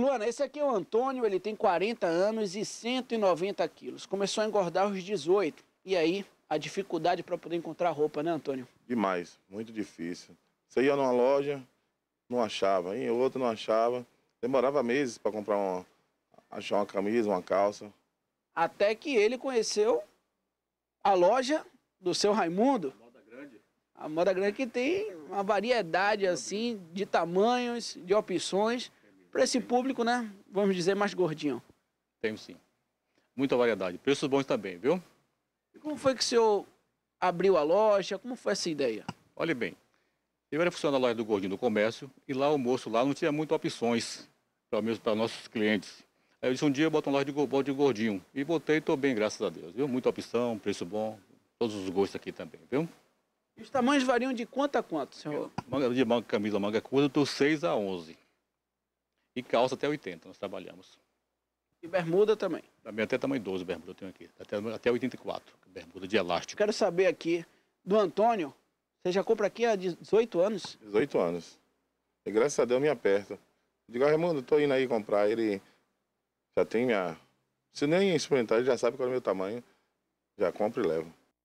Luana, esse aqui é o Antônio, ele tem 40 anos e 190 quilos. Começou a engordar aos 18. E aí, a dificuldade para poder encontrar roupa, né, Antônio? Demais, muito difícil. Você ia numa loja, não achava, em outra não achava. Demorava meses para comprar uma, achar uma camisa, uma calça. Até que ele conheceu a loja do seu Raimundo. A moda grande. A moda grande que tem uma variedade assim de tamanhos, de opções para esse público, né? Vamos dizer, mais gordinho. Temos sim. Muita variedade. Preços bons também, viu? E como foi que o senhor abriu a loja? Como foi essa ideia? Olha bem, eu era funcionário da loja do Gordinho do Comércio e lá o moço lá não tinha muitas opções, pelo menos para nossos clientes. Aí eu disse, um dia eu boto uma loja de, boto de gordinho. E botei e estou bem, graças a Deus. Viu? Muita opção, preço bom, todos os gostos aqui também, viu? E os tamanhos variam de quanto a quanto, senhor? Manga de manga, camisa manga curta, estou 6 a 11 e calça até 80, nós trabalhamos. E bermuda também? Também até tamanho 12 bermuda eu tenho aqui, até, até 84, é bermuda de elástico. Quero saber aqui do Antônio, você já compra aqui há 18 anos? 18 anos. E graças a Deus me aperta. Digo, ah, Raimundo, tô indo aí comprar, ele já tem minha... Se nem experimentar, ele já sabe qual é o meu tamanho, já compro e levo.